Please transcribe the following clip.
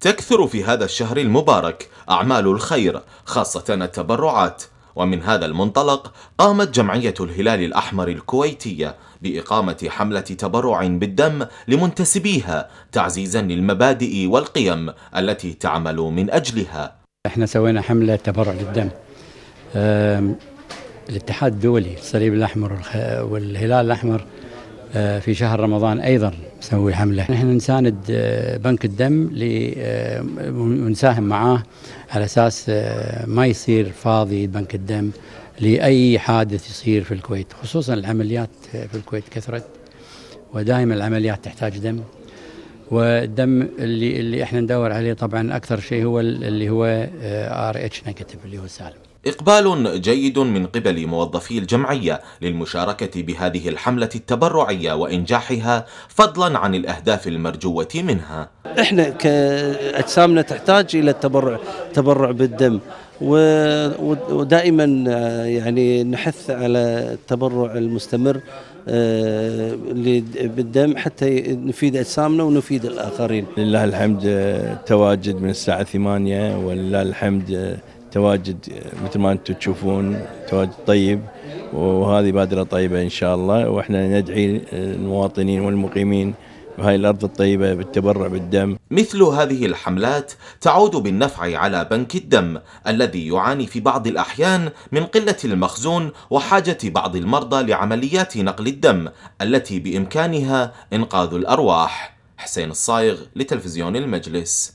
تكثر في هذا الشهر المبارك أعمال الخير خاصة التبرعات ومن هذا المنطلق قامت جمعية الهلال الأحمر الكويتية بإقامة حملة تبرع بالدم لمنتسبيها تعزيزا للمبادئ والقيم التي تعمل من أجلها احنا سوينا حملة تبرع بالدم الاتحاد الدولي الصليب الأحمر والهلال الأحمر آه، في شهر رمضان ايضا نسوي حمله، نحن نساند آه، بنك الدم آه، ونساهم معاه على اساس ما يصير فاضي بنك الدم لاي حادث يصير في الكويت، خصوصا العمليات في الكويت كثرت ودائما العمليات تحتاج دم والدم اللي اللي احنا ندور عليه طبعا اكثر شيء هو اللي هو ار اتش نيجاتيف اللي هو سالم إقبال جيد من قبل موظفي الجمعية للمشاركة بهذه الحملة التبرعية وإنجاحها فضلا عن الأهداف المرجوة منها إحنا كأجسامنا تحتاج إلى التبرع تبرع بالدم ودائما يعني نحث على التبرع المستمر آه، بالدم حتى نفيد اجسامنا ونفيد الاخرين. لله الحمد آه، تواجد من الساعه 8 ولله الحمد آه، تواجد مثل ما انتم تشوفون تواجد طيب وهذه بادره طيبه ان شاء الله واحنا ندعي المواطنين والمقيمين بهاي الارض الطيبه بالتبرع بالدم. مثل هذه الحملات تعود بالنفع على بنك الدم الذي يعاني في بعض الاحيان من قله المخزون وحاجه بعض المرضى لعمليات نقل الدم التي بامكانها انقاذ الارواح. حسين الصايغ لتلفزيون المجلس